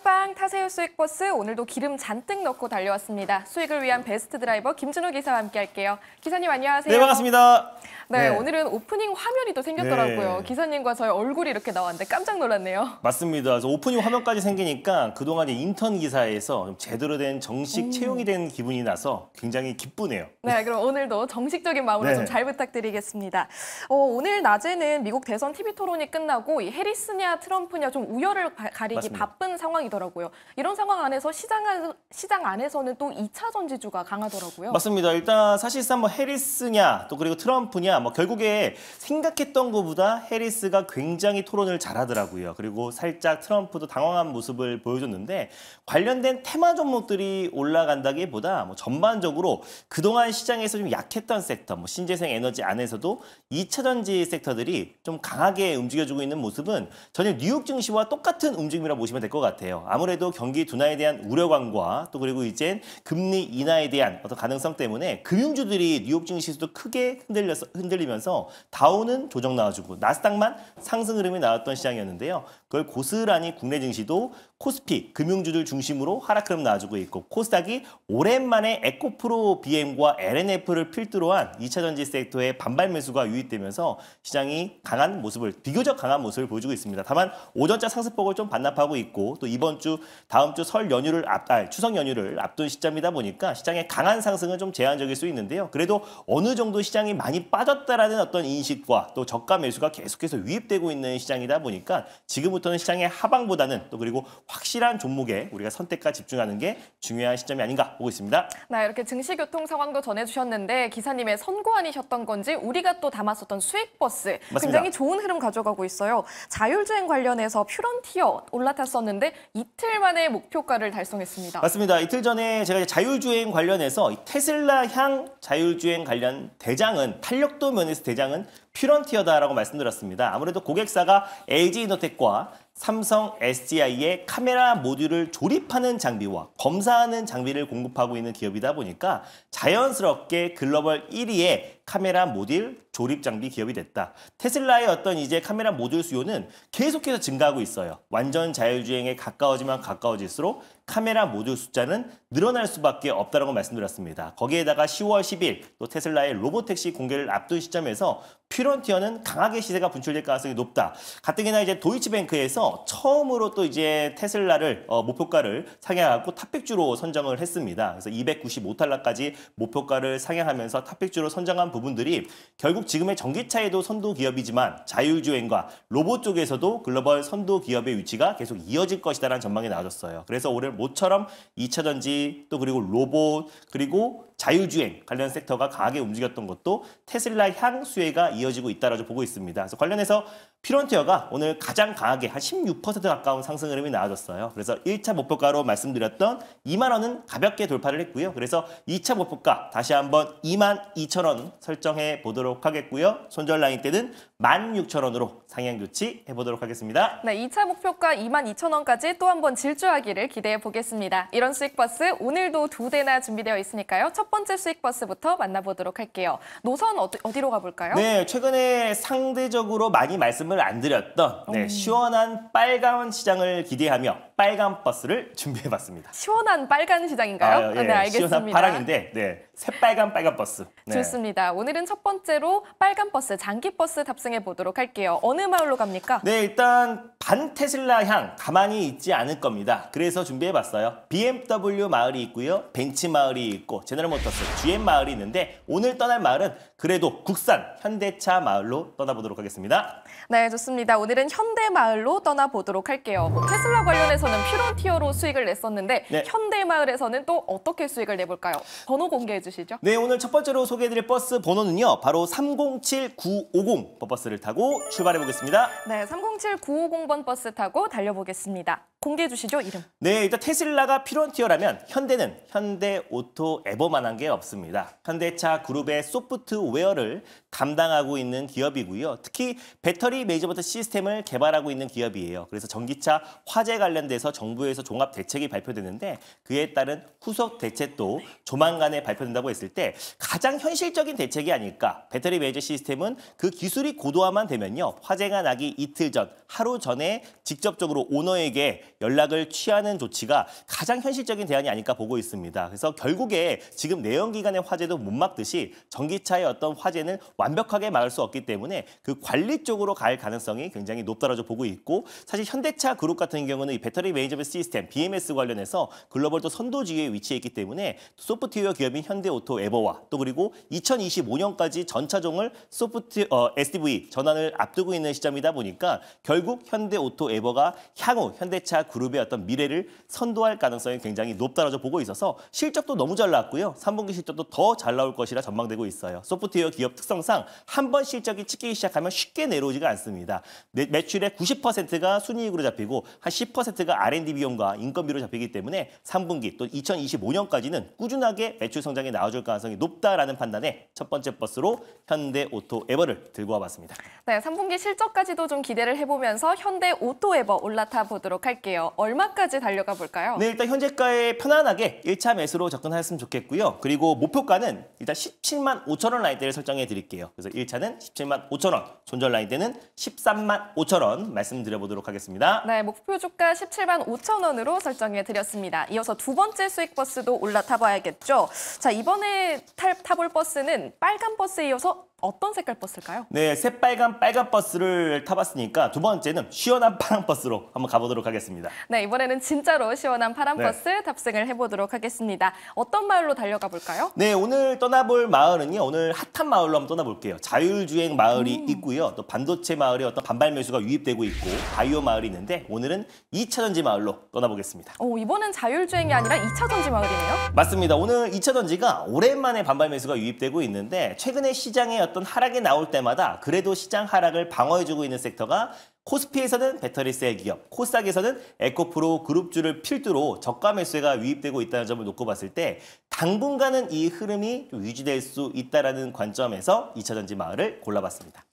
빵빵 타세요 수익버스 오늘도 기름 잔뜩 넣고 달려왔습니다. 수익을 위한 베스트 드라이버 김준호 기사와 함께할게요. 기사님 안녕하세요. 네 반갑습니다. 네, 네. 오늘은 오프닝 화면이 또 생겼더라고요. 네. 기사님과 저의 얼굴이 이렇게 나왔는데 깜짝 놀랐네요. 맞습니다. 오프닝 화면까지 생기니까 그동안 인턴 기사에서 제대로 된 정식 음. 채용이 된 기분이 나서 굉장히 기쁘네요. 네 그럼 오늘도 정식적인 마음으로 네. 좀잘 부탁드리겠습니다. 어, 오늘 낮에는 미국 대선 TV 토론이 끝나고 해리스냐 트럼프냐 좀 우열을 가리기 맞습니다. 바쁜 상황. 상황이더라고요. 이런 상황 안에서 시장, 안, 시장 안에서는 또 2차 전지주가 강하더라고요. 맞습니다. 일단 사실상 뭐 해리스냐 또 그리고 트럼프냐 뭐 결국에 생각했던 것보다 해리스가 굉장히 토론을 잘하더라고요. 그리고 살짝 트럼프도 당황한 모습을 보여줬는데 관련된 테마 종목들이 올라간다기보다 뭐 전반적으로 그동안 시장에서 좀 약했던 섹터, 뭐 신재생 에너지 안에서도 2차 전지 섹터들이 좀 강하게 움직여주고 있는 모습은 전혀 뉴욕 증시와 똑같은 움직임이라 고 보시면 될 것 같아요. 같아요. 아무래도 경기 둔화에 대한 우려감과 또 그리고 이젠 금리 인하에 대한 어떤 가능성 때문에 금융주들이 뉴욕 증시도 크게 흔들려서 흔들리면서 다우는 조정 나와주고 나스닥만 상승 흐름이 나왔던 시장이었는데요. 그걸 고스란히 국내 증시도 코스피 금융주들 중심으로 하락 흐름 나와주고 있고 코스닥이 오랜만에 에코프로 BM과 LNF를 필두로 한 2차전지 섹터의 반발 매수가 유입되면서 시장이 강한 모습을 비교적 강한 모습을 보여주고 있습니다. 다만 오전자 상승폭을 좀 반납하고 있고 또 이번 주 다음 주 설 연휴를 앞 아, 추석 연휴를 앞둔 시점이다 보니까 시장의 강한 상승은 좀 제한적일 수 있는데요. 그래도 어느 정도 시장이 많이 빠졌다라는 어떤 인식과 또 저가 매수가 계속해서 유입되고 있는 시장이다 보니까 지금부터 지금부터는 시장의 하방보다는 또 그리고 확실한 종목에 우리가 선택과 집중하는 게 중요한 시점이 아닌가 보고 있습니다. 네, 이렇게 증시 교통 상황도 전해주셨는데 기사님의 선고안이셨던 건지 우리가 또 담았었던 수익버스 맞습니다. 굉장히 좋은 흐름 가져가고 있어요. 자율주행 관련해서 퓨런티어 올라탔었는데 이틀 만에 목표가를 달성했습니다. 맞습니다. 이틀 전에 제가 자율주행 관련해서 테슬라 향 자율주행 관련 대장은 탄력도 면에서 대장은 퓨런티어다라고 말씀드렸습니다. 아무래도 고객사가 LG이노텍과 삼성 SDI의 카메라 모듈을 조립하는 장비와 검사하는 장비를 공급하고 있는 기업이다 보니까 자연스럽게 글로벌 1위에 카메라 모듈 조립 장비 기업이 됐다. 테슬라의 어떤 이제 카메라 모듈 수요는 계속해서 증가하고 있어요. 완전 자율주행에 가까워지면 가까워질수록 카메라 모듈 숫자는 늘어날 수밖에 없다라고 말씀드렸습니다. 거기에다가 10월 10일 또 테슬라의 로보택시 공개를 앞둔 시점에서 퓨런티어는 강하게 시세가 분출될 가능성이 높다. 가뜩이나 이제 도이치뱅크에서 처음으로 또 이제 테슬라를 어, 목표가를 상향하고 탑백주로 선정을 했습니다. 그래서 295달러까지 목표가를 상향하면서 탑백주로 선정한 부분들이 결국 지금의 전기차에도 선도 기업이지만 자율주행과 로봇 쪽에서도 글로벌 선도 기업의 위치가 계속 이어질 것이다라는 전망이 나왔어요. 그래서 올해 모처럼 2차전지또 그리고 로봇 그리고 자율주행 관련 섹터가 강하게 움직였던 것도 테슬라 향 수혜가 이어지고 있다라고 보고 있습니다. 그래서 관련해서 피론티어가 오늘 가장 강하게 한 16% 가까운 상승 흐름이 나아졌어요 그래서 1차 목표가로 말씀드렸던 2만 원은 가볍게 돌파를 했고요. 그래서 2차 목표가 다시 한번 2만 2천 원 설정해 보도록 하겠고요. 손절 라인 때는 1만 6천 원으로 상향 조치 해보도록 하겠습니다. 네, 2차 목표가 2만 2천 원까지 또 한번 질주하기를 기대해 보겠습니다. 이런 수익버스 오늘도 두 대나 준비되어 있으니까요. 첫 번째 수익 버스부터 만나보도록 할게요. 노선 어디, 로 가볼까요? 네, 최근에 상대적으로 많이 말씀을 안 드렸던 네, 음. 시원한 빨간 시장을 기대하며 빨간 버스를 준비해봤습니다. 시원한 빨간 시장인가요? 예, 아, 예, 네, 알겠습니다. 시원한 파랑인데 네, 새빨간 빨간 버스. 네. 좋습니다. 오늘은 첫 번째로 빨간 버스, 장기 버스 탑승해 보도록 할게요. 어느 마을로 갑니까? 네, 일단 반 테슬라 향 가만히 있지 않을 겁니다. 그래서 준비해봤어요. BMW 마을이 있고요, 벤츠 마을이 있고 제너럴모터스, GM 마을이 있는데 오늘 떠날 마을은 그래도 국산 현대차 마을로 떠나보도록 하겠습니다. 네, 좋습니다. 오늘은 현대 마을로 떠나보도록 할게요. 테슬라 관련해서 마을는 피론티어로 수익을 냈었는데 네. 현대마을에서는 또 어떻게 수익을 내볼까요? 번호 공개해 주시죠. 네, 오늘 첫 번째로 소개해드릴 버스 번호는요. 바로 3 0 7 9 5 0 버스를 타고 출발해 보겠습니다. 네, 307950번 버스 타고 달려보겠습니다. 공개해 주시죠, 이름. 네, 일단 테슬라가 피론티어라면 현대는 현대 오토 에버만한 게 없습니다. 현대차 그룹의 소프트웨어를 담당하고 있는 기업이고요. 특히 배터리 매니지먼트 시스템을 개발하고 있는 기업이에요. 그래서 전기차 화재 관련돼서 정부에서 종합 대책이 발표되는데 그에 따른 후속 대책도 조만간에 발표된다고 했을 때 가장 현실적인 대책이 아닐까. 배터리 매니저 시스템은 그 기술이 고도화만 되면요. 화재가 나기 이틀 전, 하루 전에 직접적으로 오너에게 연락을 취하는 조치가 가장 현실적인 대안이 아닐까 보고 있습니다. 그래서 결국에 지금 내연기관의 화재도 못 막듯이 전기차의 어떤 화재는 완벽하게 막을 수 없기 때문에 그 관리 쪽으로 갈 가능성이 굉장히 높다라고 보고 있고 사실 현대차 그룹 같은 경우는 이 배터리 매니저먼 시스템 BMS 관련해서 글로벌 도 선도지에 위 위치해 있기 때문에 소프트웨어 기업인 현대오토 에버와 또 그리고 2025년까지 전차종을 소프트 어, SDV 전환을 앞두고 있는 시점이다 보니까 결국 현대오토 에버가 향후 현대차 그룹의 어떤 미래를 선도할 가능성이 굉장히 높다라고 보고 있어서 실적도 너무 잘 나왔고요. 3분기 실적도 더 잘 나올 것이라 전망되고 있어요. 소프트웨어 기업 특성상 한 번 실적이 찍히기 시작하면 쉽게 내려오지가 않습니다. 매, 매출의 90%가 순이익으로 잡히고 한 10%가 R&D 비용과 인건비로 잡히기 때문에 3분기 또 2025년까지는 꾸준하게 매출 성장이 나와줄 가능성이 높다라는 판단에 첫 번째 버스로 현대 오토 에버를 들고 와봤습니다. 네, 3분기 실적까지도 좀 기대를 해보면서 현대 오토 에버 올라타 보도록 할게요. 텐데요. 얼마까지 달려가 볼까요? 네, 일단 현재가에 편안하게 1차 매수로 접근하셨으면 좋겠고요. 그리고 목표가는 일단 17만 5천 원 라인대를 설정해 드릴게요. 그래서 1차는 17만 5천 원, 존전 라인대는 13만 5천 원 말씀드려 보도록 하겠습니다. 네, 목표 주가 17만 5천 원으로 설정해 드렸습니다. 이어서 두 번째 수익 버스도 올라타 봐야겠죠. 자, 이번에 탈, 타볼 버스는 빨간 버스에 이어서 어떤 색깔 버스일까요? 네, 새빨간 빨간 버스를 타봤으니까 두 번째는 시원한 파란 버스로 한번 가보도록 하겠습니다. 네, 이번에는 진짜로 시원한 파란 네. 버스 탑승을 해보도록 하겠습니다. 어떤 마을로 달려가 볼까요? 네, 오늘 떠나볼 마을은요. 오늘 핫한 마을로 한번 떠나볼게요. 자율주행 마을이 음. 있고요. 또 반도체 마을에 어떤 반발 매수가 유입되고 있고 바이오 마을이 있는데 오늘은 2차전지 마을로 떠나보겠습니다. 오, 이번엔 자율주행이 아니라 2차전지 마을이네요? 맞습니다. 오늘 2차전지가 오랜만에 반발 매수가 유입되고 있는데 최근에 시장에 어떤 하락이 나올 때마다 그래도 시장 하락을 방어해주고 있는 섹터가 코스피에서는 배터리셀 기업, 코스닥에서는 에코프로 그룹주를 필두로 저가 매수가 유입되고 있다는 점을 놓고 봤을 때 당분간은 이 흐름이 유지될 수 있다는 관점에서 2차전지 마을을 골라봤습니다.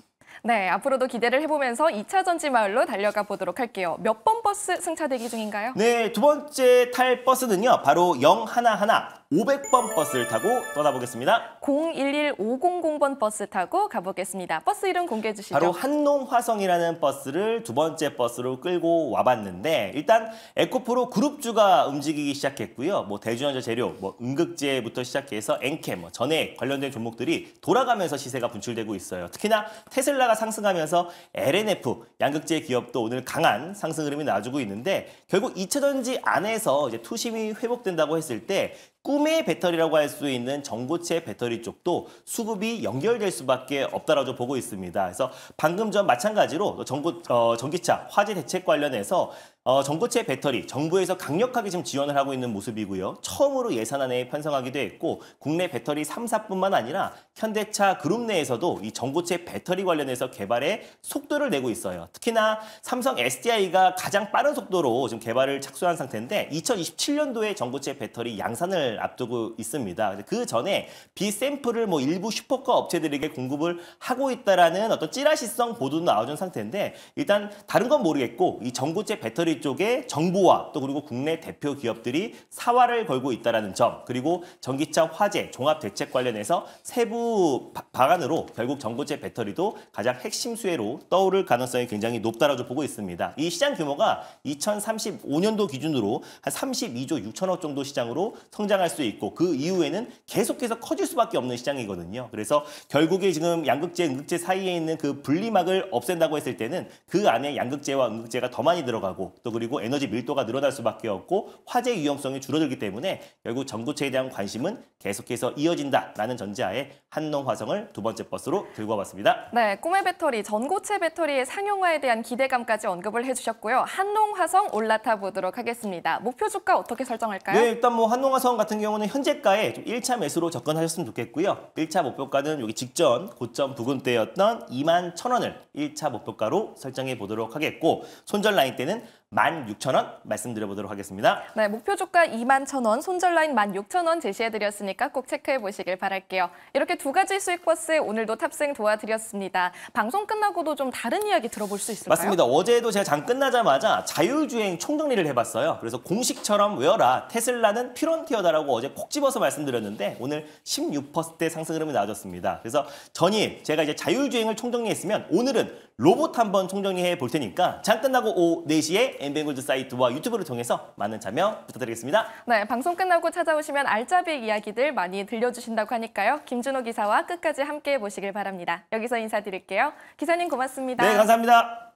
네, 앞으로도 기대를 해보면서 2차 전지 마을로 달려가 보도록 할게요. 몇 번 버스 승차 대기 중인가요? 네, 두 번째 탈 버스는요. 바로 0 1 1 500번 버스를 타고 떠나보겠습니다. 011500번 버스 타고 가보겠습니다. 버스 이름 공개해 주시죠. 바로 한농화성이라는 버스를 두 번째 버스로 끌고 와봤는데 일단 에코프로 그룹주가 움직이기 시작했고요. 뭐 대주연자 재료, 뭐 음극재부터 시작해서 엔캠, 뭐 전액 관련된 종목들이 돌아가면서 시세가 분출되고 있어요. 특히나 테슬라가 상승하면서 LNF, 양극재 기업도 오늘 강한 상승 흐름이 나와주고 있는데 결국 2차전지 안에서 이제 투심이 회복된다고 했을 때 꿈의 배터리라고 할 수 있는 전고체 배터리 쪽도 수급이 연결될 수밖에 없다라고 보고 있습니다. 그래서 방금 전 마찬가지로 전고, 어, 전기차 화재 대책 관련해서 어, 전고체 배터리 정부에서 강력하게 지금 지원을 하고 있는 모습이고요. 처음으로 예산안에 편성하기도 했고 국내 배터리 3사뿐만 아니라 현대차 그룹 내에서도 이 전고체 배터리 관련해서 개발에 속도를 내고 있어요. 특히나 삼성 SDI가 가장 빠른 속도로 지금 개발을 착수한 상태인데 2027년도에 전고체 배터리 양산을 시즌을 앞두고 있습니다. 그 전에 비 샘플을 뭐 일부 슈퍼카 업체들에게 공급을 하고 있다라는 어떤 찌라시성 보도도 나와준 상태인데 일단 다른 건 모르겠고 이 전고체 배터리 쪽에 정부와 또 그리고 국내 대표 기업들이 사활을 걸고 있다라는 점 그리고 전기차 화재 종합 대책 관련해서 세부 방안으로 결국 전고체 배터리도 가장 핵심 수혜로 떠오를 가능성이 굉장히 높다라고 보고 있습니다. 이 시장 규모가 2035년도 기준으로 한 32조 6천억 정도 시장으로 성장 성장할 수 있고 그 이후에는 계속해서 커질 수밖에 없는 시장이거든요. 그래서 결국에 지금 양극재, 음극재 사이에 있는 그 분리막을 없앤다고 했을 때는 그 안에 양극재와 음극재가 더 많이 들어가고 또 그리고 에너지 밀도가 늘어날 수밖에 없고 화재 위험성이 줄어들기 때문에 결국 전고체에 대한 관심은 계속해서 이어진다라는 전제하에 한농화성을 두 번째 버스로 들고 와봤습니다. 네, 꿈의 배터리, 전고체 배터리의 상용화에 대한 기대감까지 언급을 해주셨고요. 한농화성 올라타 보도록 하겠습니다. 목표 주가 어떻게 설정할까요? 네, 일단 뭐 한농화성 같은 같은 경우는 현재가에 좀 1차 매수로 접근하셨으면 좋겠고요. 1차 목표가는 여기 직전 고점 부근때였던 2만 1,000원을 1차 목표가로 설정해 보도록 하겠고 손절 라인 때는 16,000원 말씀드려보도록 하겠습니다. 네, 목표 주가 21,000원, 손절 라인 16,000원 제시해드렸으니까 꼭 체크해 보시길 바랄게요. 이렇게 두 가지 수익 버스 에 오늘도 탑승 도와드렸습니다. 방송 끝나고도 좀 다른 이야기 들어볼 수 있을까요? 맞습니다. 어제도 제가 장 끝나자마자 자율주행 총정리를 해봤어요. 그래서 공식처럼 웨어라 테슬라는 피론티어다라고 어제 콕 집어서 말씀드렸는데 오늘 16%대 상승 흐름이 나와줬습니다. 그래서 전일 제가 이제 자율주행을 총정리했으면 오늘은 로봇 한 번 총정리해 볼 테니까 장 끝나고 오후 4시에 엠뱅골드 사이트와 유튜브를 통해서 많은 참여 부탁드리겠습니다. 네, 방송 끝나고 찾아오시면 알짜배 이야기들 많이 들려주신다고 하니까요. 김준호 기사와 끝까지 함께해 보시길 바랍니다. 여기서 인사드릴게요. 기사님 고맙습니다. 네, 감사합니다.